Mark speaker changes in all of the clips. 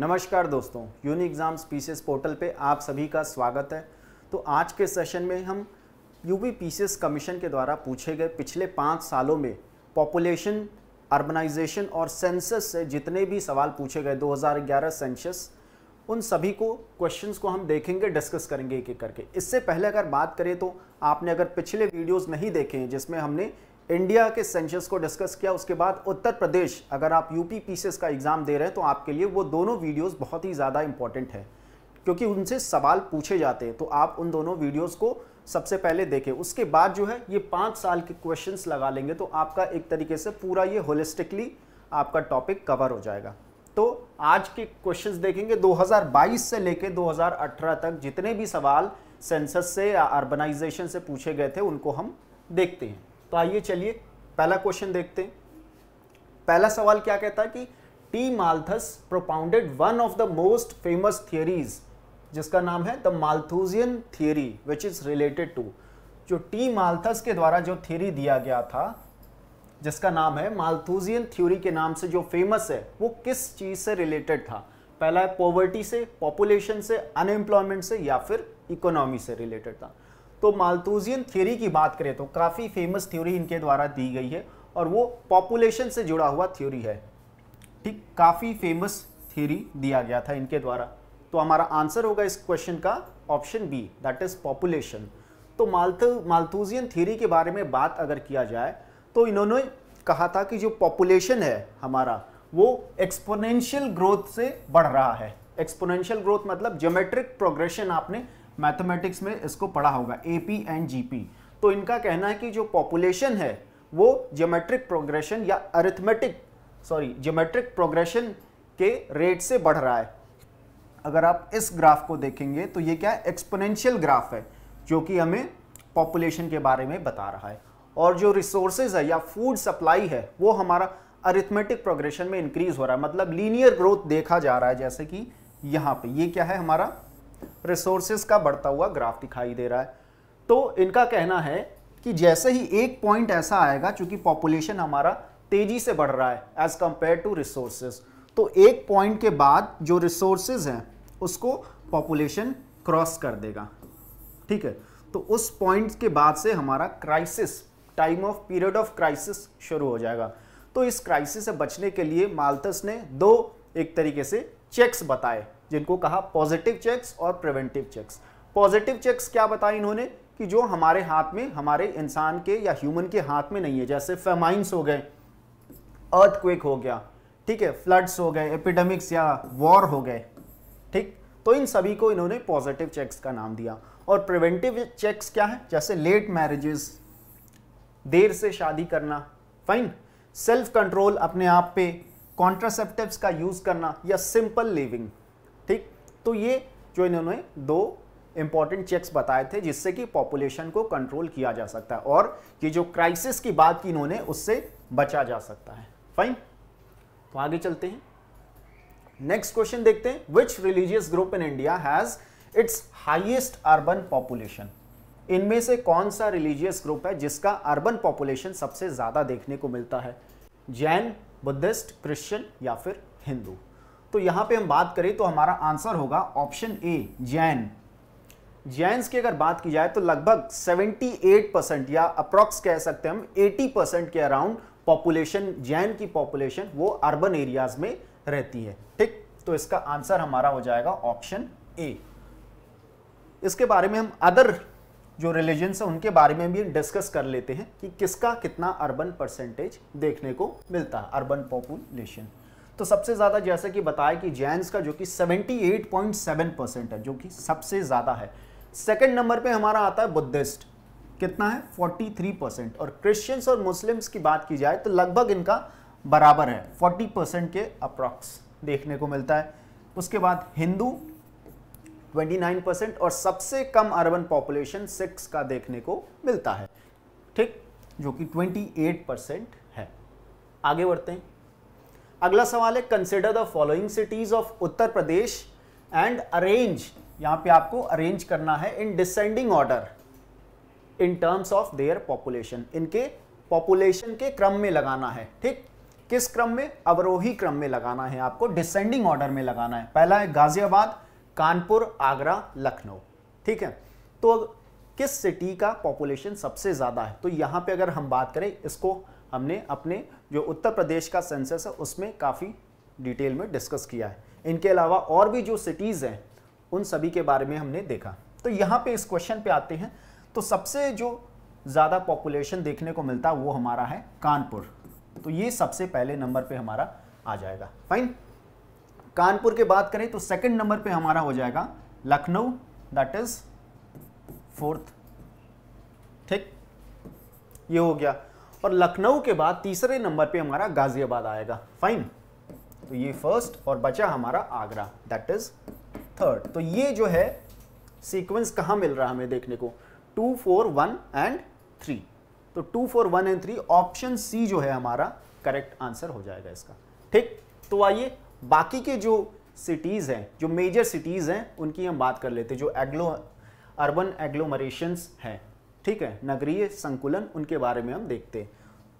Speaker 1: नमस्कार दोस्तों uni exams PCS portal पे आप सभी का स्वागत है तो आज के सेशन में हम यूपी पीसीएस कमीशन के द्वारा पूछे गए पिछले पाँच सालों में पॉपुलेशन अर्बनाइजेशन और सेंसस से जितने भी सवाल पूछे गए 2011 सेंसस उन सभी को क्वेश्चंस को हम देखेंगे डिस्कस करेंगे एक एक करके इससे पहले अगर बात करें तो आपने अगर पिछले वीडियोस नहीं देखे हैं जिसमें हमने इंडिया के सेंसस को डिस्कस किया उसके बाद उत्तर प्रदेश अगर आप यूपी पीसीएस का एग्ज़ाम दे रहे हैं तो आपके लिए वो दोनों वीडियोस बहुत ही ज़्यादा इंपॉर्टेंट है क्योंकि उनसे सवाल पूछे जाते हैं तो आप उन दोनों वीडियोस को सबसे पहले देखें उसके बाद जो है ये पाँच साल के क्वेश्चंस लगा लेंगे तो आपका एक तरीके से पूरा ये होलिस्टिकली आपका टॉपिक कवर हो जाएगा तो आज के क्वेश्चन देखेंगे दो से लेकर दो तक जितने भी सवाल सेंसस से या अर्बनाइजेशन से पूछे गए थे उनको हम देखते हैं तो आइए चलिए पहला क्वेश्चन देखते हैं पहला सवाल क्या कहता है कि T Malthus propounded one of the most famous theories जिसका नाम है the Malthusian theory which is related to जो टी माल्थस के द्वारा जो थियरी दिया गया था जिसका नाम है माल्थूजियन थ्योरी के नाम से जो फेमस है वो किस चीज़ से रिलेटेड था पहला है पॉवर्टी से पॉपुलेशन से अनएम्प्लॉयमेंट से या फिर इकोनॉमी से रिलेटेड था तो मालतूजियन थ्योरी की बात करें तो काफ़ी फेमस थ्योरी इनके द्वारा दी गई है और वो पॉपुलेशन से जुड़ा हुआ थ्योरी है ठीक काफ़ी फेमस थ्योरी दिया गया था इनके द्वारा तो हमारा आंसर होगा इस क्वेश्चन का option B that is population तो मालथ मालतूजियन थ्योरी के बारे में बात अगर किया जाए तो इन्होंने कहा था कि जो पॉपुलेशन है हमारा वो एक्सपोनेंशियल ग्रोथ से बढ़ रहा है एक्सपोनेंशियल ग्रोथ मतलब जोमेट्रिक प्रोग्रेशन आपने मैथमेटिक्स में इसको पढ़ा होगा A P and G P तो इनका कहना है कि जो पॉपुलेशन है वो ज्योमेट्रिक प्रोग्रेशन या अरिथमेटिक सॉरी ज्योमेट्रिक प्रोग्रेशन के रेट से बढ़ रहा है अगर आप इस ग्राफ को देखेंगे तो ये क्या है एक्सपोनेंशियल ग्राफ है जो कि हमें पॉपुलेशन के बारे में बता रहा है और जो रिसोर्सेज है या फूड सप्लाई है वो हमारा अरिथमेटिक प्रोग्रेशन में इंक्रीज हो रहा है मतलब लीनियर ग्रोथ देखा जा रहा है जैसे कि यहाँ पे ये क्या है हमारा रिसोर्सेस का बढ़ता हुआ ग्राफ दिखाई दे रहा है तो इनका कहना है कि जैसे ही एक पॉइंट ऐसा आएगा चूंकि पॉपुलेशन हमारा तेजी से बढ़ रहा है एज कंपेयर टू रिसोर्सेज तो एक पॉइंट के बाद जो रिसोर्सेज हैं उसको पॉपुलेशन क्रॉस कर देगा ठीक है तो उस पॉइंट के बाद से हमारा crisis time of period of crisis शुरू हो जाएगा तो इस क्राइसिस से बचने के लिए मालथस ने दो एक तरीके से चेक्स बताए जिनको कहा पॉजिटिव चेक्स और प्रिवेंटिव चेक्स पॉजिटिव चेक्स क्या बताए इन्होंने कि जो हमारे हाथ में हमारे इंसान के या ह्यूमन के हाथ में नहीं है जैसे फेमाइंस हो गए अर्थक्वेक हो गया ठीक है फ्लड्स हो गए एपिडेमिक्स या वॉर हो गए ठीक तो इन सभी को इन्होंने पॉजिटिव चेक्स का नाम दिया और प्रिवेंटिव चेक्स क्या है जैसे लेट मैरिजेस देर से शादी करना फाइन सेल्फ कंट्रोल अपने आप पे कॉन्ट्रासेप्टिव्स का यूज़ करना या सिंपल लिविंग ठीक तो ये जो इन्होंने दो इम्पॉर्टेंट चेक्स बताए थे जिससे कि पॉपुलेशन को कंट्रोल किया जा सकता है और ये जो क्राइसिस की बात की इन्होंने उससे बचा जा सकता है फाइन तो आगे चलते हैं नेक्स्ट क्वेश्चन देखते हैं which religious group in India has its highest urban population इनमें से कौन सा रिलीजियस ग्रुप है जिसका अर्बन पॉपुलेशन सबसे ज़्यादा देखने को मिलता है जैन बुद्धिस्ट क्रिश्चियन या फिर हिंदू तो यहां पे हम बात करें तो हमारा आंसर होगा ऑप्शन ए जैन जैन्स की अगर बात की जाए तो लगभग 78 परसेंट या अप्रोक्स कह सकते हैं हम 80 परसेंट के अराउंड पॉपुलेशन जैन की पॉपुलेशन वो अर्बन एरियाज में रहती है ठीक तो इसका आंसर हमारा हो जाएगा ऑप्शन ए इसके बारे में हम अदर जो रिलीजन है उनके बारे में भी डिस्कस कर लेते हैं कि किसका कितना अर्बन परसेंटेज देखने को मिलता है अर्बन पॉपुलेशन तो सबसे ज़्यादा जैसा कि बताया कि जैंस का जो कि 78.7 परसेंट है जो कि सबसे ज़्यादा है सेकेंड नंबर पे हमारा आता है बुद्धिस्ट कितना है 43 परसेंट और क्रिश्चियंस और मुस्लिम्स की बात की जाए तो लगभग इनका बराबर है 40 परसेंट के अप्रॉक्स देखने को मिलता है उसके बाद हिंदू 29 परसेंट और सबसे कम अर्बन पॉपुलेशन सिक्स का देखने को मिलता है ठीक जो कि ट्वेंटी परसेंट है आगे बढ़ते हैं अगला सवाल है consider the following cities of Uttar Pradesh and arrange यहां पे आपको अरेंज करना है in descending order in terms of their population इनके पॉपुलेशन के क्रम में लगाना है ठीक किस क्रम में अवरोही क्रम में लगाना है आपको डिसेंडिंग ऑर्डर में लगाना है पहला है गाजियाबाद कानपुर आगरा लखनऊ ठीक है तो किस सिटी का पॉपुलेशन सबसे ज़्यादा है तो यहां पे अगर हम बात करें इसको हमने अपने जो उत्तर प्रदेश का सेंसस है उसमें काफ़ी डिटेल में डिस्कस किया है इनके अलावा और भी जो सिटीज़ हैं उन सभी के बारे में हमने देखा तो यहाँ पे इस क्वेश्चन पे आते हैं तो सबसे जो ज़्यादा पॉपुलेशन देखने को मिलता है वो हमारा है कानपुर तो ये सबसे पहले नंबर पे हमारा आ जाएगा फाइन कानपुर के बात करें तो सेकंड नंबर पे हमारा हो जाएगा लखनऊ दैट इज फोर्थ ठीक ये हो गया और लखनऊ के बाद तीसरे नंबर पे हमारा गाजियाबाद आएगा फाइन तो ये फर्स्ट और बचा हमारा आगरा दैट इज थर्ड तो ये जो है सीक्वेंस कहाँ मिल रहा है हमें देखने को two four one and three तो two four one and three option C जो है हमारा करेक्ट आंसर हो जाएगा इसका ठीक तो आइए बाकी के जो सिटीज़ हैं जो मेजर सिटीज़ हैं उनकी हम बात कर लेते हैं जो एग्लो अर्बन एग्लोमरेशंस हैं ठीक है नगरीय संकुलन उनके बारे में हम देखते हैं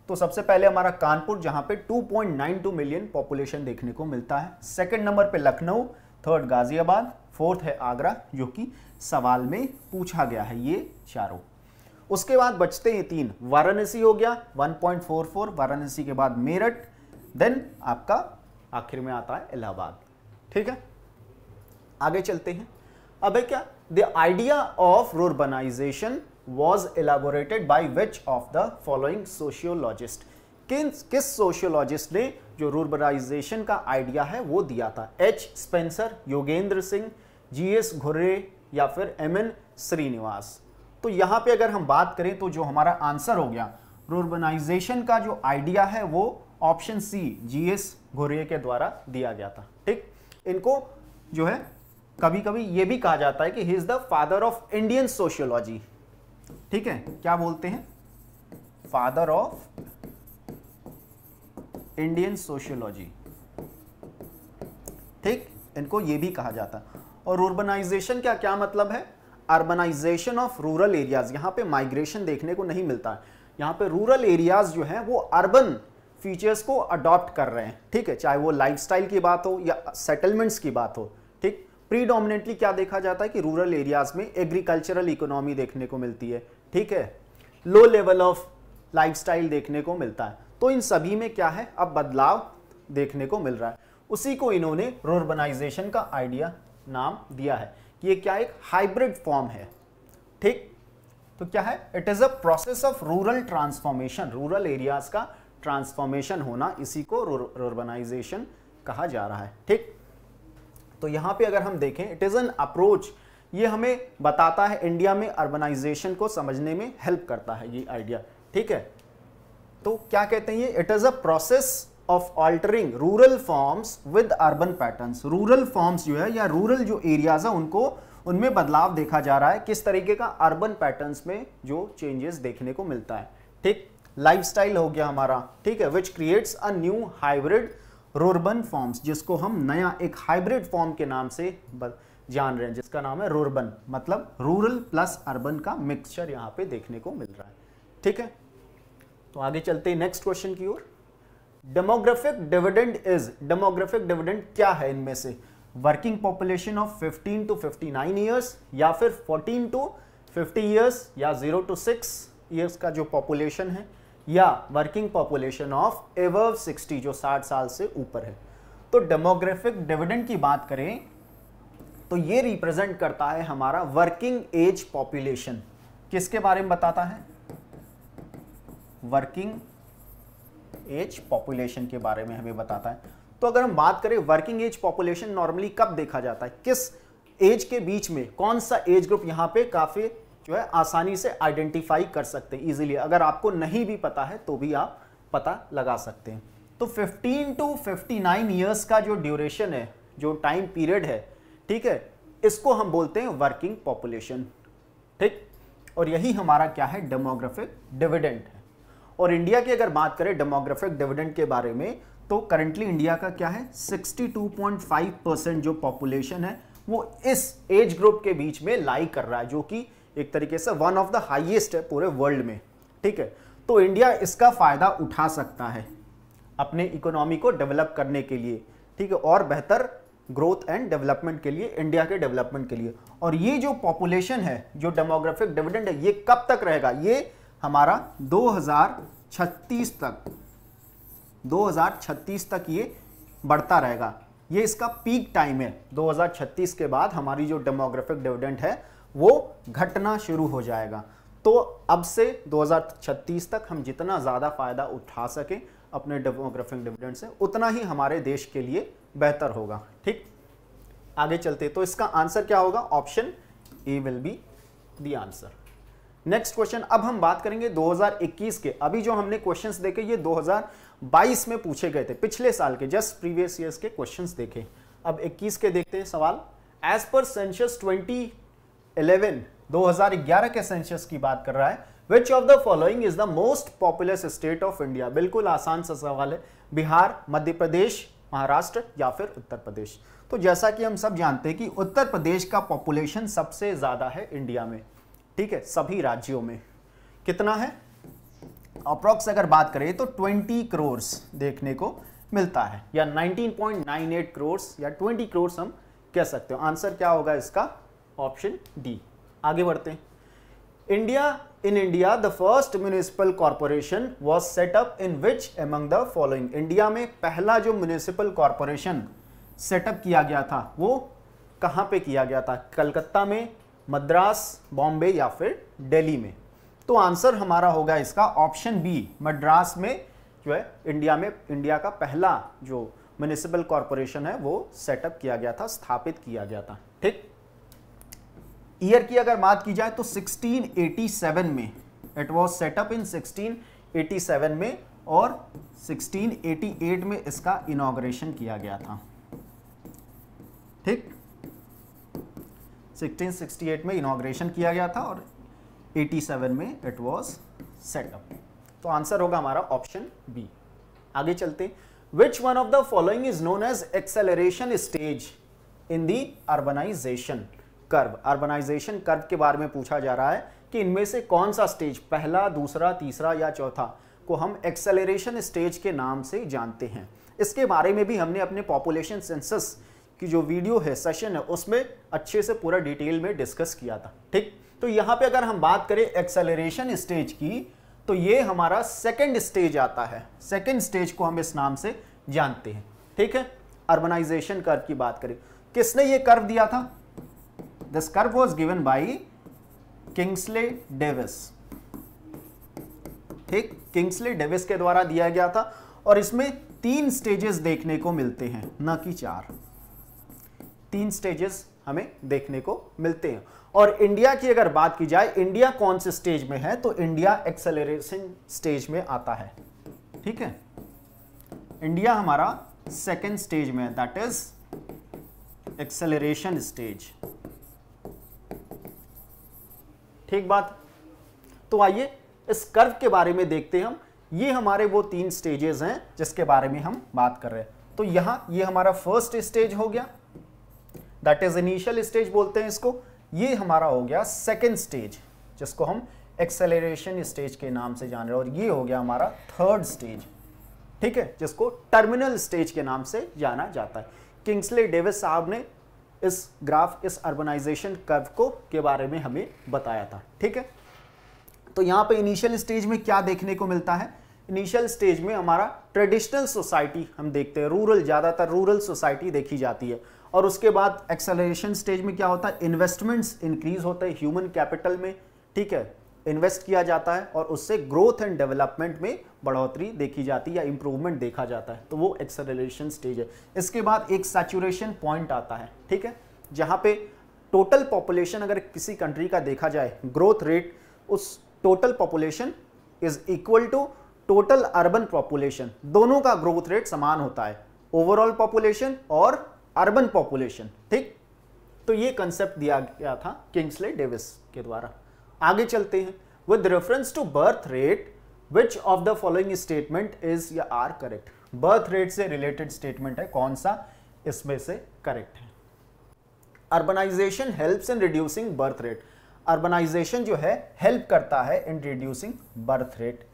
Speaker 1: तो सबसे पहले हमारा कानपुर जहां पे 2.92 मिलियन पॉपुलेशन देखने को मिलता है सेकंड नंबर पे लखनऊ थर्ड गाजियाबाद फोर्थ है आगरा जो कि सवाल में पूछा गया है ये चारों उसके बाद बचते हैं तीन वाराणसी हो गया 1.44 वाराणसी के बाद मेरठ देन आपका आखिर में आता है इलाहाबाद ठीक है आगे चलते हैं अब है क्या the idea of rurbanisation was elaborated by which of the following sociologist किन किस सोशियोलॉजिस्ट ने जो रूरबनाइजेशन का आइडिया है वो दिया था H Spencer Yogendra Singh G S Ghurye या फिर एम एन श्रीनिवास तो यहाँ पे अगर हम बात करें तो जो हमारा आंसर हो गया रूरबनाइजेशन का जो आइडिया है वो ऑप्शन सी जी एस घुर्रे के द्वारा दिया गया था ठीक इनको जो है कभी कभी ये भी कहा जाता है कि he is the father of Indian sociology ठीक है क्या बोलते हैं फादर ऑफ इंडियन सोशियोलॉजी ठीक इनको ये भी कहा जाता और रूर्बनाइजेशन क्या क्या मतलब है अर्बनाइजेशन ऑफ रूरल एरियाज यहां पे माइग्रेशन देखने को नहीं मिलता है यहां पे रूरल एरियाज जो हैं वो अर्बन फीचर्स को अडॉप्ट कर रहे हैं ठीक है चाहे वो लाइफस्टाइल की बात हो या सेटलमेंट्स की बात हो प्रीडोमिनेटली क्या देखा जाता है कि रूरल एरियाज में एग्रीकल्चरल इकोनॉमी देखने को मिलती है ठीक है लो लेवल ऑफ लाइफस्टाइल देखने को मिलता है तो इन सभी में क्या है अब बदलाव देखने को मिल रहा है उसी को इन्होंने रोरबनाइजेशन का आइडिया नाम दिया है ये क्या एक हाइब्रिड फॉर्म है ठीक तो क्या है it is a process of rural transformation rural areas का ट्रांसफॉर्मेशन होना इसी को रोरबनाइजेशन कहा जा रहा है ठीक तो यहाँ पे अगर हम देखें इट इज़ एन अप्रोच ये हमें बताता है इंडिया में अर्बनाइजेशन को समझने में हेल्प करता है ये आइडिया ठीक है तो क्या कहते हैं ये it is a process of altering rural forms with urban patterns rural forms जो है या रूरल जो एरियाज है उनको उनमें बदलाव देखा जा रहा है किस तरीके का अर्बन पैटर्न्स में जो चेंजेस देखने को मिलता है ठीक लाइफस्टाइल हो गया हमारा ठीक है which creates a new hybrid rurban forms जिसको हम नया एक हाइब्रिड फॉर्म के नाम से जान रहे हैं जिसका नाम है रोरबन मतलब रूरल प्लस अर्बन का मिक्सचर यहाँ पे देखने को मिल रहा है ठीक है तो आगे चलते हैं नेक्स्ट क्वेश्चन की ओर demographic dividend is demographic dividend क्या है इनमें से working population of 15 to 59 years या फिर 14 टू 50 ईयर्स या 0 टू 6 ईयर्स का जो पॉपुलेशन है या वर्किंग पॉपुलेशन ऑफ एव 60 जो 60 साल से ऊपर है तो डेमोग्राफिक डिविडेंड की बात करें तो ये रिप्रेजेंट करता है हमारा वर्किंग एज पॉपुलेशन किसके बारे में बताता है वर्किंग एज पॉपुलेशन के बारे में हमें बताता है तो अगर हम बात करें वर्किंग एज पॉपुलेशन नॉर्मली कब देखा जाता है किस एज के बीच में कौन सा एज ग्रुप यहां पे काफ़ी जो है आसानी से आइडेंटिफाई कर सकते हैं ईजिली अगर आपको नहीं भी पता है तो भी आप पता लगा सकते हैं तो 15 टू 59 इयर्स का जो ड्यूरेशन है जो टाइम पीरियड है ठीक है इसको हम बोलते हैं वर्किंग पॉपुलेशन ठीक और यही हमारा क्या है डेमोग्राफिक डिविडेंट है और इंडिया की अगर बात करें डेमोग्राफिक डिविडेंट के बारे में तो करंटली इंडिया का क्या है 62.5 परसेंट जो पॉपुलेशन है वो इस एज ग्रुप के बीच में लाई कर रहा है जो कि एक तरीके से वन ऑफ द हाइएस्ट है पूरे वर्ल्ड में ठीक है तो इंडिया इसका फ़ायदा उठा सकता है अपने इकोनॉमी को डेवलप करने के लिए ठीक है और बेहतर ग्रोथ एंड डेवलपमेंट के लिए इंडिया के डेवलपमेंट के लिए और ये जो पॉपुलेशन है जो डेमोग्राफिक डिविडेंड है ये कब तक रहेगा ये हमारा 2036 तक 2036 तक ये बढ़ता रहेगा ये इसका पीक टाइम है 2036 के बाद हमारी जो डेमोग्राफिक डिविडेंड है वो घटना शुरू हो जाएगा तो अब से 2036 तक हम जितना ज़्यादा फ़ायदा उठा सकें अपने डेमोग्राफिक डिविडेंड से उतना ही हमारे देश के लिए बेहतर होगा ठीक आगे चलते तो इसका आंसर क्या होगा option A will be the answer next question अब हम बात करेंगे 2021 के अभी जो हमने क्वेश्चंस देखे ये 2022 में पूछे गए थे पिछले साल के जस्ट प्रीवियस ईयर्स के क्वेश्चंस देखे अब 21 के देखते हैं सवाल एज पर सेंशस 11 2011 के सेंसस की बात कर रहा है which of the following is the most populous state of India बिल्कुल आसान सा सवाल है बिहार मध्य प्रदेश महाराष्ट्र या फिर उत्तर प्रदेश तो जैसा कि हम सब जानते हैं कि उत्तर प्रदेश का पॉपुलेशन सबसे ज़्यादा है इंडिया में ठीक है सभी राज्यों में कितना है अप्रोक्स अगर बात करें तो 20 करोड़ देखने को मिलता है या 19.98 करोड़ या 20 करोड़ हम कह सकते हो आंसर क्या होगा इसका ऑप्शन डी आगे बढ़ते हैं India in India the first municipal corporation was set up in which among the following India में पहला जो म्यूनिसिपल कॉरपोरेशन सेटअप किया गया था वो कहाँ पे किया गया था कलकत्ता में मद्रास बॉम्बे या फिर दिल्ली में तो आंसर हमारा होगा इसका ऑप्शन बी मद्रास में जो है इंडिया में इंडिया का पहला जो म्यूनिसिपल कॉरपोरेशन है वो सेटअप किया गया था स्थापित किया गया था ठीक ईयर की अगर बात की जाए तो 1687 में इट वॉज सेटअप इन 1687 में और 1688 में इसका इनाग्रेशन किया गया था ठीक 1668 में इनाग्रेशन किया गया था और 87 में इट वॉज सेटअप तो आंसर होगा हमारा ऑप्शन बी आगे चलते which one of the following is known as acceleration stage in the urbanization curve urbanization curve के बारे में पूछा जा रहा है कि इनमें से कौन सा स्टेज पहला दूसरा तीसरा या चौथा को हम एक्सेलरेशन स्टेज के नाम से जानते हैं इसके बारे में भी हमने अपने पॉपुलेशन सेंसस की जो वीडियो है सेशन है उसमें अच्छे से पूरा डिटेल में डिस्कस किया था ठीक तो यहाँ पे अगर हम बात करें एक्सेलरेशन स्टेज की तो ये हमारा सेकेंड स्टेज आता है सेकेंड स्टेज को हम इस नाम से जानते हैं ठीक है अर्बनाइजेशन कर्व की बात करें किसने ये कर्व दिया था This curve was given by Kingsley Davis ठीक किंग्सले डेविस के द्वारा दिया गया था और इसमें तीन स्टेजेस देखने को मिलते हैं न कि चार तीन स्टेजेस हमें देखने को मिलते हैं और इंडिया की अगर बात की जाए इंडिया कौन से स्टेज में है तो इंडिया एक्सेलरेशन स्टेज में आता है ठीक है इंडिया हमारा सेकेंड स्टेज में दैट इज एक्सेलरेशन स्टेज ठीक बात तो आइए इस कर्व के बारे में देखते हैं हम ये हमारे वो तीन स्टेजेस हैं जिसके बारे में हम बात कर रहे हैं तो यहां ये हमारा फर्स्ट स्टेज हो गया दैट इज इनिशियल स्टेज बोलते हैं इसको ये हमारा हो गया सेकेंड स्टेज जिसको हम एक्सेलरेशन स्टेज के नाम से जान रहे हैं और ये हो गया हमारा थर्ड स्टेज ठीक है जिसको टर्मिनल स्टेज के नाम से जाना जाता है किंग्सले डेविस साहब ने इस ग्राफ इस अर्बनाइजेशन कर्व को के बारे में हमें बताया था ठीक है तो यहां पे इनिशियल स्टेज में क्या देखने को मिलता है इनिशियल स्टेज में हमारा ट्रेडिशनल सोसाइटी हम देखते हैं रूरल ज़्यादातर रूरल सोसाइटी देखी जाती है और उसके बाद एक्सेलरेशन स्टेज में क्या होता है इन्वेस्टमेंट्स इंक्रीज होते हैं ह्यूमन कैपिटल में ठीक है इन्वेस्ट किया जाता है और उससे ग्रोथ एंड डेवलपमेंट में बढ़ोतरी देखी जाती है या इम्प्रूवमेंट देखा जाता है तो वो एक्सेलरेशन स्टेज है इसके बाद एक सैचुरेशन पॉइंट आता है ठीक है जहाँ पे टोटल पॉपुलेशन अगर किसी कंट्री का देखा जाए ग्रोथ रेट उस total population is equal to total urban population दोनों का ग्रोथ रेट समान होता है ओवरऑल पॉपुलेशन और अर्बन पॉपुलेशन ठीक तो ये कंसेप्ट दिया गया था किंग्सले डेविस के द्वारा आगे चलते हैं with reference to birth rate which of the following statement is या आर करेक्ट बर्थ रेट से रिलेटेड स्टेटमेंट है कौन सा इसमें से करेक्ट है urbanization help in reducing birth rate urbanization जो है हेल्प करता है इन रिड्यूसिंग बर्थ रेट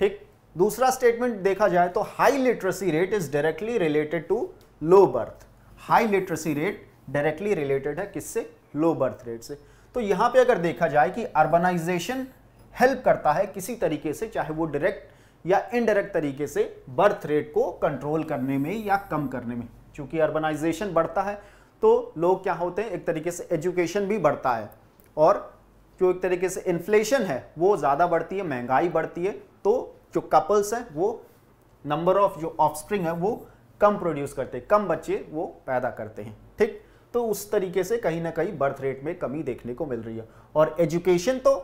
Speaker 1: ठीक दूसरा स्टेटमेंट देखा जाए तो high literacy rate is directly related to low birth high literacy rate directly related है किससे लो बर्थ रेट से तो यहाँ पे अगर देखा जाए कि अर्बनाइजेशन हेल्प करता है किसी तरीके से चाहे वो डायरेक्ट या इनडायरेक्ट तरीके से बर्थ रेट को कंट्रोल करने में या कम करने में चूँकि अर्बनाइजेशन बढ़ता है तो लोग क्या होते हैं एक तरीके से एजुकेशन भी बढ़ता है और जो एक तरीके से इन्फ्लेशन है वो ज़्यादा बढ़ती है महंगाई बढ़ती है तो जो कपल्स हैं वो नंबर ऑफ जो ऑफ है वो कम प्रोड्यूस करते हैं कम बच्चे वो पैदा करते हैं तो उस तरीके से कहीं ना कहीं बर्थ रेट में कमी देखने को मिल रही है और एजुकेशन तो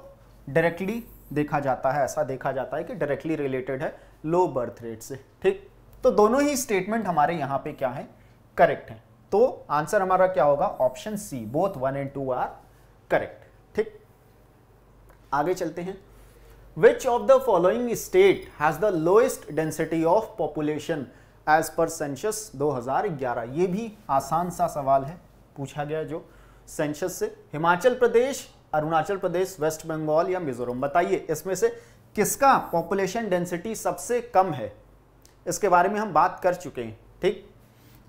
Speaker 1: डायरेक्टली देखा जाता है ऐसा देखा जाता है कि डायरेक्टली रिलेटेड है लो बर्थ रेट से ठीक तो दोनों ही स्टेटमेंट हमारे यहाँ पे क्या है करेक्ट है तो आंसर हमारा क्या होगा option C both one and two are correct ठीक आगे चलते हैं which of the following state has the lowest density of population as per census 2011 ये भी आसान सा सवाल है पूछा गया जो सेंसस से हिमाचल प्रदेश अरुणाचल प्रदेश वेस्ट बंगाल या मिजोरम बताइए इसमें से किसका पॉपुलेशन डेंसिटी सबसे कम है इसके बारे में हम बात कर चुके हैं ठीक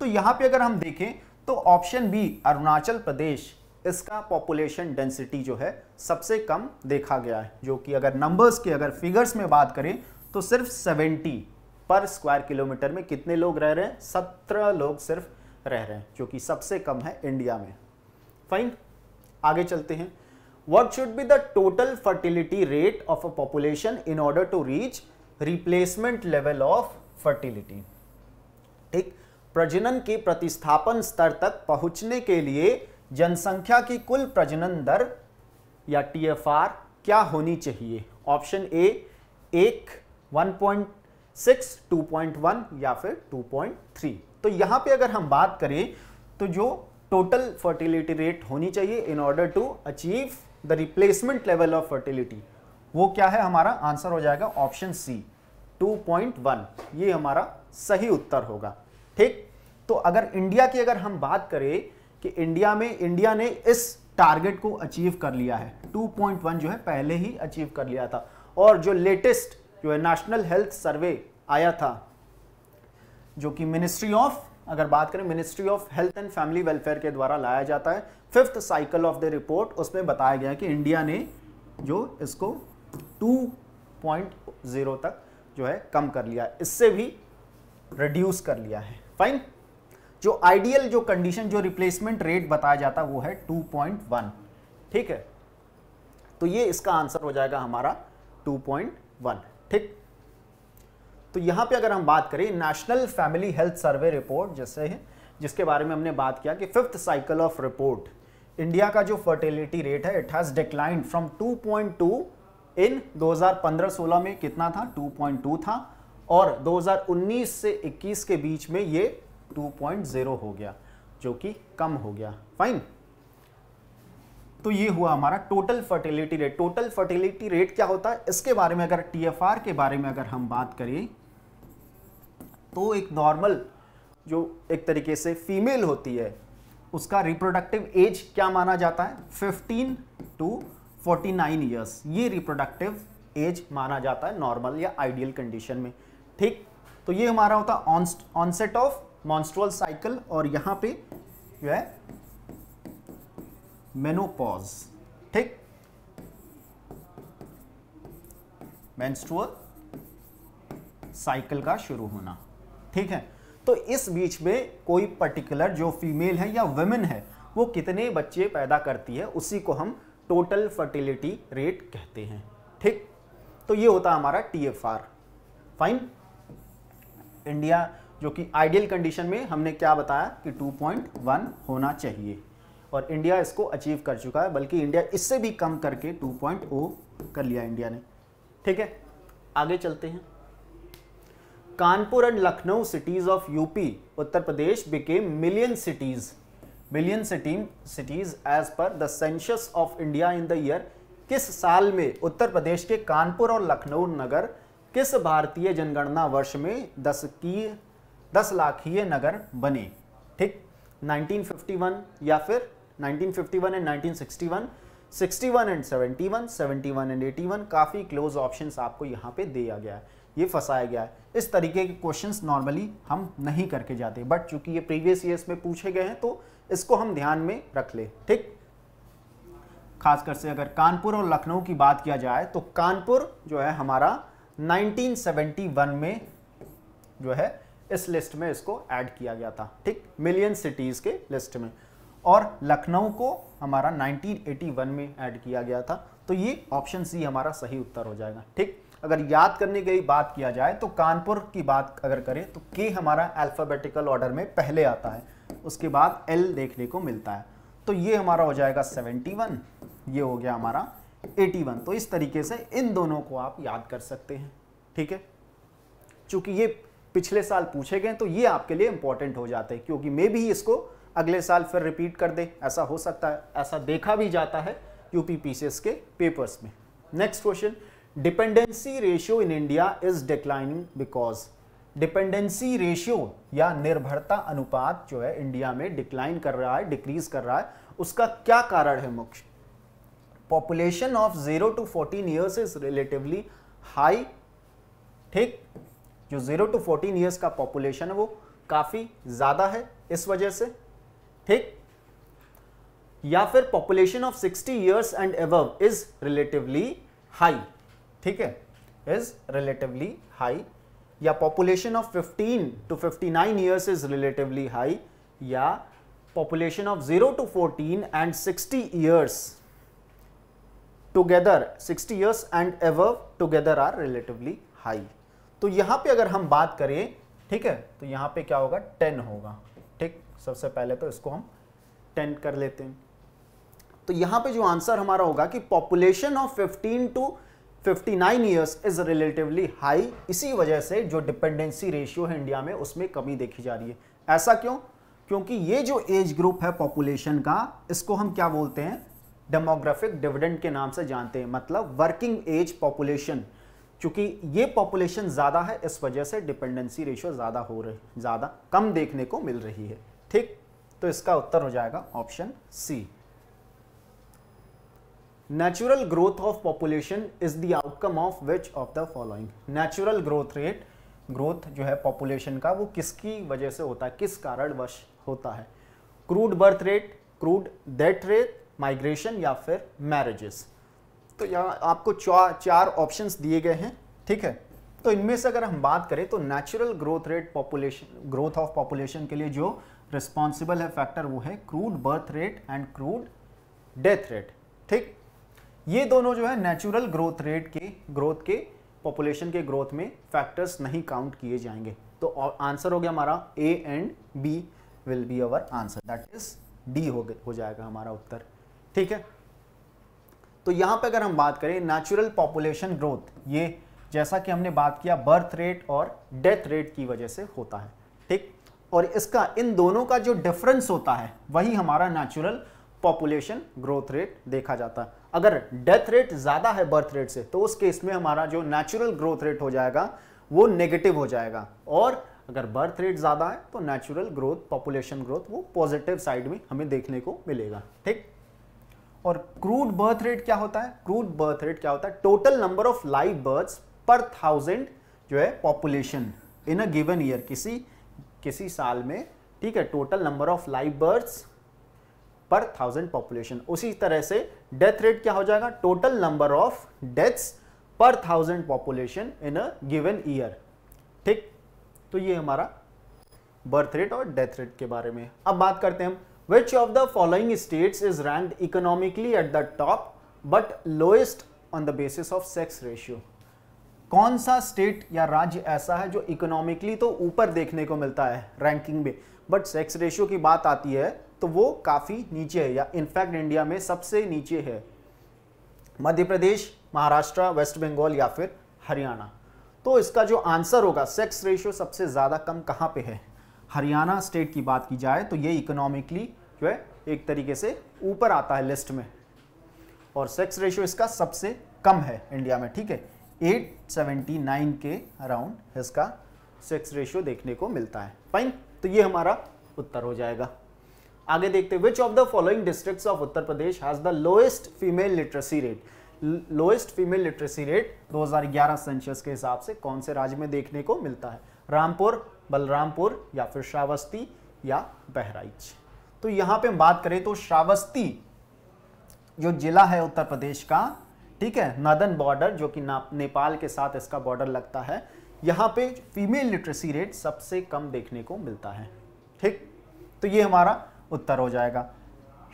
Speaker 1: तो यहां पे अगर हम देखें तो ऑप्शन बी अरुणाचल प्रदेश इसका पॉपुलेशन डेंसिटी जो है सबसे कम देखा गया है जो कि अगर नंबर्स के अगर फिगर्स में बात करें तो सिर्फ 70 पर स्क्वायर किलोमीटर में कितने लोग रह रहे हैं सत्रह लोग सिर्फ रह रहे हैं जो कि सबसे कम है इंडिया में फाइन आगे चलते हैं what should be the total fertility rate of a population in order to reach replacement level of fertility ठीक प्रजनन के प्रतिस्थापन स्तर तक पहुंचने के लिए जनसंख्या की कुल प्रजनन दर या टी एफ आर क्या होनी चाहिए ऑप्शन ए एक one point six two point one या फिर टू पॉइंट थ्री तो यहाँ पे अगर हम बात करें तो जो टोटल फर्टिलिटी रेट होनी चाहिए in order to achieve the replacement level of fertility वो क्या है हमारा आंसर हो जाएगा ऑप्शन सी 2.1 ये हमारा सही उत्तर होगा ठीक तो अगर इंडिया की अगर हम बात करें कि इंडिया में इंडिया ने इस टारगेट को अचीव कर लिया है 2.1 जो है पहले ही अचीव कर लिया था और जो लेटेस्ट जो है नेशनल हेल्थ सर्वे आया था जो कि मिनिस्ट्री ऑफ अगर बात करें ministry of health and family welfare के द्वारा लाया जाता है fifth cycle of the report उसमें बताया गया कि इंडिया ने जो इसको 2.0 तक जो है कम कर लिया इससे भी रिड्यूस कर लिया है फाइन जो आइडियल जो कंडीशन जो रिप्लेसमेंट रेट बताया जाता है वो है 2.1 ठीक है तो ये इसका आंसर हो जाएगा हमारा 2.1 ठीक तो यहाँ पे अगर हम बात करें national family health survey report जैसे है जिसके बारे में हमने बात किया कि fifth cycle of report India का जो फर्टिलिटी रेट है it has declined from 2.2 in 2015-16 में कितना था 2.2 था और 2019 से 21 के बीच में ये 2.0 हो गया जो कि कम हो गया फाइन तो ये हुआ हमारा total fertility rate total fertility rate क्या होता है इसके बारे में अगर टीएफआर के बारे में अगर हम बात करें तो एक नॉर्मल जो एक तरीके से फीमेल होती है उसका रिप्रोडक्टिव एज क्या माना जाता है 15 टू 49 इयर्स ये रिप्रोडक्टिव एज माना जाता है नॉर्मल या आइडियल कंडीशन में ठीक तो ये हमारा होता है ऑनसेट ऑफ मॉन्स्ट्रोल साइकिल और यहाँ पे जो है मेनोपॉज ठीक मेंस्ट्रुअल साइकिल का शुरू होना ठीक है तो इस बीच में कोई पर्टिकुलर जो फीमेल है या वेमेन है वो कितने बच्चे पैदा करती है उसी को हम टोटल फर्टिलिटी रेट कहते हैं ठीक तो ये होता हमारा T F R fine India जो कि आइडियल कंडीशन में हमने क्या बताया कि 2.1 होना चाहिए और इंडिया इसको अचीव कर चुका है बल्कि इंडिया इससे भी कम करके 2.0 कर लिया इंडिया ने ठीक है आगे चलते हैं Kanpur and Lucknow cities of UP Uttar Pradesh became million cities million city cities as per the census of India in the year किस साल में उत्तर प्रदेश के कानपुर और लखनऊ नगर किस भारतीय जनगणना वर्ष में दस की दस लाखीय नगर बने ठीक 1951 या फिर 1951 एंड 1961 61 एंड 71 71 एंड 81 काफी क्लोज ऑप्शंस आपको यहां पे दिया गया है ये फंसाया गया है इस तरीके के क्वेश्चंस नॉर्मली हम नहीं करके जाते बट चूंकि ये प्रीवियस ईयर्स में पूछे गए हैं तो इसको हम ध्यान में रख ले ठीक खासकर से अगर कानपुर और लखनऊ की बात किया जाए तो कानपुर जो है हमारा 1971 में जो है इस लिस्ट में इसको ऐड किया गया था ठीक मिलियन सिटीज़ के लिस्ट में और लखनऊ को हमारा 1981 में ऐड किया गया था तो ये ऑप्शन सी हमारा सही उत्तर हो जाएगा ठीक अगर याद करने की बात किया जाए तो कानपुर की बात अगर करें तो के हमारा अल्फ़ाबेटिकल ऑर्डर में पहले आता है उसके बाद एल देखने को मिलता है तो ये हमारा हो जाएगा 71 ये हो गया हमारा 81 तो इस तरीके से इन दोनों को आप याद कर सकते हैं ठीक है चूँकि ये पिछले साल पूछे गए तो ये आपके लिए इंपॉर्टेंट हो जाते हैं क्योंकि मे भी इसको अगले साल फिर रिपीट कर दे ऐसा हो सकता है ऐसा देखा भी जाता है यूपी पीसीएस के पेपर्स में next question dependency ratio in India is declining because dependency ratio या निर्भरता अनुपात जो है इंडिया में डिक्लाइन कर रहा है डिक्रीज कर रहा है उसका क्या कारण है मुख्य population of zero to fourteen years is relatively high ठीक जो जीरो टू फोर्टीन ईयर्स का पॉपुलेशन है वो काफ़ी ज़्यादा है इस वजह से ठीक या फिर population of sixty years and above is relatively high ठीक है इज रिलेटिवली हाई या population of 15 to 59 nine years is relatively high या population of 0 to 14 and 60 years together 60 years and above together are relatively high तो यहां पे अगर हम बात करें ठीक है तो यहां पे क्या होगा 10 होगा ठीक सबसे पहले तो इसको हम 10 कर लेते हैं तो यहां पे जो आंसर हमारा होगा कि population of 15 to 59 years is relatively high इसी वजह से जो डिपेंडेंसी रेशियो है इंडिया में उसमें कमी देखी जा रही है ऐसा क्यों क्योंकि ये जो एज ग्रुप है पॉपुलेशन का इसको हम क्या बोलते हैं डेमोग्राफिक डिविडेंड के नाम से जानते हैं मतलब वर्किंग एज पॉपुलेशन क्योंकि ये पॉपुलेशन ज़्यादा है इस वजह से डिपेंडेंसी रेशियो ज़्यादा हो रही ज़्यादा कम देखने को मिल रही है ठीक तो इसका उत्तर हो जाएगा option C natural growth of population is the outcome of which of the following natural growth rate growth जो है पॉपुलेशन का वो किसकी वजह से होता है किस कारणवश होता है crude birth rate crude death rate migration या फिर मैरिजेस तो यहाँ आपको चार ऑप्शंस दिए गए हैं ठीक है तो इनमें से अगर हम बात करें तो natural growth rate population growth of population के लिए जो रिस्पॉन्सिबल है फैक्टर वो है crude birth rate and crude death rate ठीक ये दोनों जो है नेचुरल ग्रोथ रेट के ग्रोथ के पॉपुलेशन के ग्रोथ में फैक्टर्स नहीं काउंट किए जाएंगे तो आंसर हो गया हमारा A and B will be our answer that is D हो गया हो जाएगा हमारा उत्तर ठीक है तो यहां पे अगर हम बात करें नेचुरल पॉपुलेशन ग्रोथ ये जैसा कि हमने बात किया बर्थ रेट और डेथ रेट की वजह से होता है ठीक और इसका इन दोनों का जो डिफरेंस होता है वही हमारा नेचुरल पॉपुलेशन ग्रोथ रेट देखा जाता है अगर डेथ रेट ज़्यादा है बर्थ रेट से तो उस केस में हमारा जो नेचुरल ग्रोथ रेट हो जाएगा वो नेगेटिव हो जाएगा और अगर बर्थ रेट ज़्यादा है तो नेचुरल ग्रोथ पॉपुलेशन ग्रोथ वो पॉजिटिव साइड में हमें देखने को मिलेगा ठीक और क्रूड बर्थ रेट क्या होता है क्रूड बर्थ रेट क्या होता है total number of live birth per thousand जो है population in a given year किसी किसी साल में ठीक है total number of live births per thousand population उसी तरह से डेथ रेट क्या हो जाएगा total number of deaths per thousand population in a given year ठीक तो ये हमारा बर्थ रेट और डेथ रेट के बारे में अब बात करते हैं हम which of the following states is rank economically at the top but lowest on the basis of sex ratio कौन सा स्टेट या राज्य ऐसा है जो इकोनॉमिकली तो ऊपर देखने को मिलता है रैंकिंग में बट सेक्स रेशियो की बात आती है तो वो काफ़ी नीचे है या इनफैक्ट इंडिया में सबसे नीचे है मध्य प्रदेश महाराष्ट्र वेस्ट बंगाल या फिर हरियाणा तो इसका जो आंसर होगा सेक्स रेशियो सबसे ज़्यादा कम कहाँ पे है हरियाणा स्टेट की बात की जाए तो ये इकोनॉमिकली जो है एक तरीके से ऊपर आता है लिस्ट में और सेक्स रेशियो इसका सबसे कम है इंडिया में ठीक है 879 के अराउंड इसका सेक्स रेशियो देखने को मिलता है फाइन तो ये हमारा उत्तर हो जाएगा आगे देखते हैं which of the following districts of Uttar Pradesh has the lowest female literacy rate lowest female literacy rate 2011 census के हिसाब से कौन से राज्य में देखने को मिलता है रामपुर बलरामपुर या फिर श्रावस्ती या बहराइच तो यहां पे हम बात करें तो श्रावस्ती जो जिला है उत्तर प्रदेश का ठीक है नदन बॉर्डर जो कि नेपाल के साथ इसका बॉर्डर लगता है यहां पे फीमेल लिटरेसी रेट सबसे कम देखने को मिलता है ठीक तो ये हमारा उत्तर हो जाएगा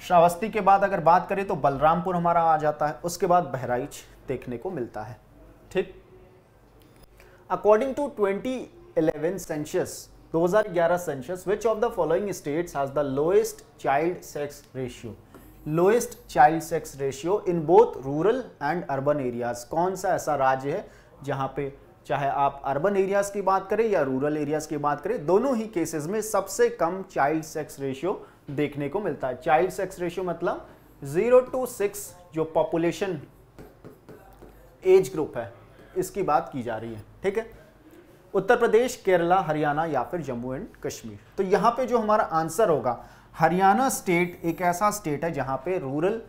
Speaker 1: श्रावस्ती के बाद अगर बात करें तो बलरामपुर हमारा आ जाता है उसके बाद बहराइच देखने को मिलता है ठीक according to 2011 census 2011 census which of the following states has the lowest child sex ratio lowest child sex ratio in both rural and urban areas कौन सा ऐसा राज्य है जहां पे चाहे आप अर्बन एरियाज की बात करें या रूरल एरियाज की बात करें दोनों ही केसेस में सबसे कम चाइल्ड सेक्स रेशियो देखने को मिलता है चाइल्ड सेक्स रेशियो मतलब जीरो टू सिक्स जो पॉपुलेशन एज ग्रुप है इसकी बात की जा रही है ठीक है उत्तर प्रदेश केरला हरियाणा या फिर जम्मू एंड कश्मीर तो यहां पे जो हमारा आंसर होगा हरियाणा स्टेट एक ऐसा स्टेट है जहां पे रूरल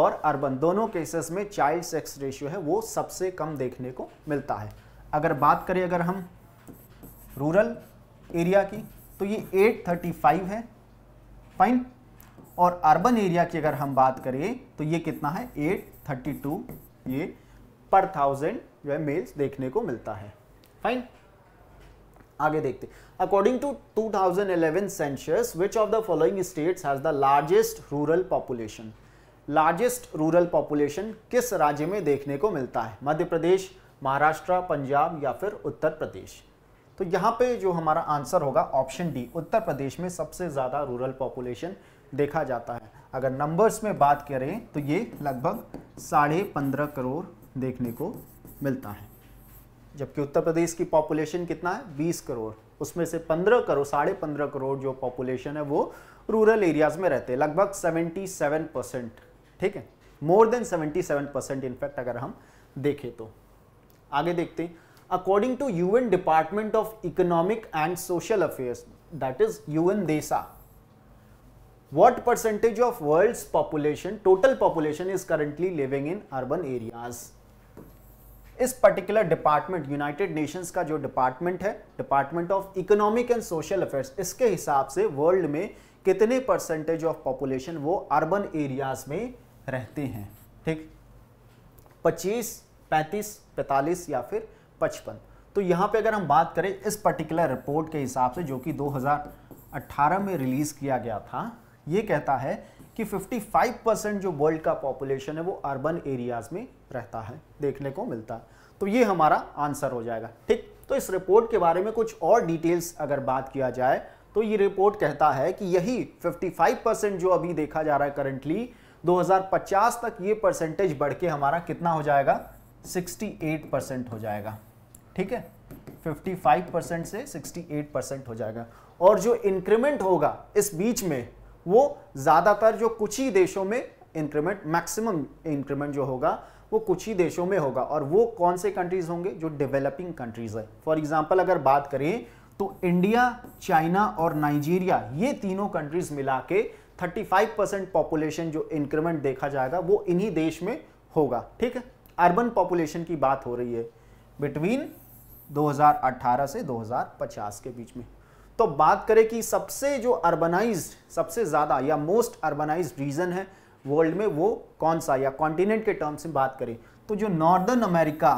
Speaker 1: और अर्बन दोनों केसेस में चाइल्ड सेक्स रेशियो है वो सबसे कम देखने को मिलता है अगर बात करें अगर हम रूरल एरिया की तो ये 835 है फाइन और अर्बन एरिया की अगर हम बात करें तो ये कितना है एट थर्टी टू ये पर थाउजेंड जो है मेल्स देखने को मिलता है फाइन आगे देखते according to 2011 census which of the following states has the largest rural population largest rural population किस राज्य में देखने को मिलता है मध्य प्रदेश महाराष्ट्र पंजाब या फिर उत्तर प्रदेश तो यहाँ पे जो हमारा आंसर होगा ऑप्शन डी उत्तर प्रदेश में सबसे ज़्यादा रूरल पॉपुलेशन देखा जाता है अगर नंबर्स में बात करें तो ये लगभग साढ़े पंद्रह करोड़ देखने को मिलता है जबकि उत्तर प्रदेश की पॉपुलेशन कितना है बीस करोड़ उसमें से पंद्रह करोड़ साढ़े पंद्रह करोड़ जो पॉपुलेशन है वो रूरल एरियाज़ में रहते हैं लगभग सेवेंटी सेवन परसेंट ठीक है more than seventy seven percent in fact अगर हम देखें तो आगे देखते हैं according to U N department of economic and social affairs that is UN DESA what percentage of world population total population is currently living in urban areas इस particular department United Nation का जो department है department of economic and social affair इसके हिसाब से world में कितने percentage of population वो अर्बन एरियाज में रहते हैं ठीक पच्चीस पैंतीस पैंतालीस या फिर पचपन तो यहाँ पे अगर हम बात करें इस पर्टिकुलर रिपोर्ट के हिसाब से जो कि 2018 में रिलीज़ किया गया था ये कहता है कि 55 परसेंट जो वर्ल्ड का पॉपुलेशन है वो अर्बन एरियाज़ में रहता है देखने को मिलता है तो ये हमारा आंसर हो जाएगा ठीक तो इस रिपोर्ट के बारे में कुछ और डिटेल्स अगर बात किया जाए तो ये रिपोर्ट कहता है कि यही 55 परसेंट जो अभी देखा जा रहा है करंटली 2050 तक ये परसेंटेज बढ़ के हमारा कितना हो जाएगा 68 परसेंट हो जाएगा ठीक है 55 परसेंट से 68 परसेंट हो जाएगा और जो इंक्रीमेंट होगा इस बीच में वो ज़्यादातर जो कुछ ही देशों में इंक्रीमेंट मैक्सिमम इंक्रीमेंट जो होगा वो कुछ ही देशों में होगा और वो कौन से कंट्रीज होंगे जो डेवलपिंग कंट्रीज है फॉर एग्जाम्पल अगर बात करें तो इंडिया चाइना और नाइजीरिया ये तीनों कंट्रीज मिला के फाइव परसेंट पॉपुलेशन जो इंक्रीमेंट देखा जाएगा वो इन्हीं देश में होगा ठीक है अर्बन पॉपुलेशन की बात हो रही है बिटवीन 2018 से 2050 के बीच में तो बात करें कि सबसे जो अर्बनाइज सबसे ज़्यादा या मोस्ट अर्बनाइज रीजन है वर्ल्ड में वो कौन सा या कॉन्टिनेंट के टर्म से बात करें तो जो northern America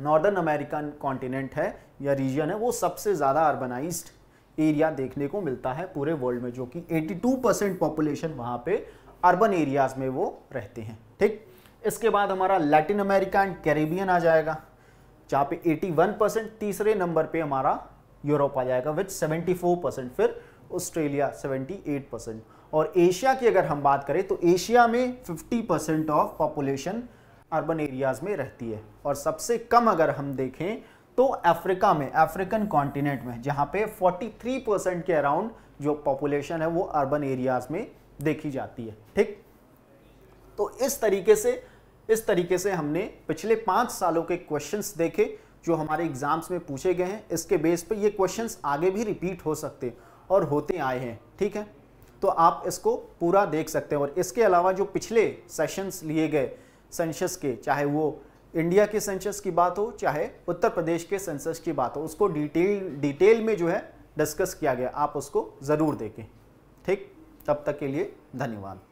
Speaker 1: northern American continent है या रीजन है वो सबसे ज़्यादा अर्बनाइज एरिया देखने को मिलता है पूरे वर्ल्ड में जो कि 82 परसेंट पॉपुलेशन वहाँ पे अर्बन एरियाज़ में वो रहते हैं ठीक इसके बाद हमारा लैटिन अमेरिका एंड कैरेबियन आ जाएगा जहां पे 81 परसेंट तीसरे नंबर पे हमारा यूरोप आ जाएगा विथ 74 परसेंट फिर ऑस्ट्रेलिया 78 परसेंट और एशिया की अगर हम बात करें तो एशिया में 50 percent of population urban areas में रहती है और सबसे कम अगर हम देखें तो अफ्रीका में अफ्रीकन कॉन्टिनेंट में जहाँ पे 43 परसेंट के अराउंड जो पॉपुलेशन है वो अर्बन एरियाज में देखी जाती है ठीक तो इस तरीके से इस तरीके से हमने पिछले पाँच सालों के क्वेश्चंस देखे जो हमारे एग्जाम्स में पूछे गए हैं इसके बेस पर ये क्वेश्चंस आगे भी रिपीट हो सकते और होते आए हैं ठीक है तो आप इसको पूरा देख सकते हैं और इसके अलावा जो पिछले सेशंस लिए गए सेंशस के चाहे वो इंडिया के सेंसस की बात हो चाहे उत्तर प्रदेश के सेंसस की बात हो उसको डिटेल डिटेल में जो है डिस्कस किया गया आप उसको ज़रूर देखें ठीक तब तक के लिए धन्यवाद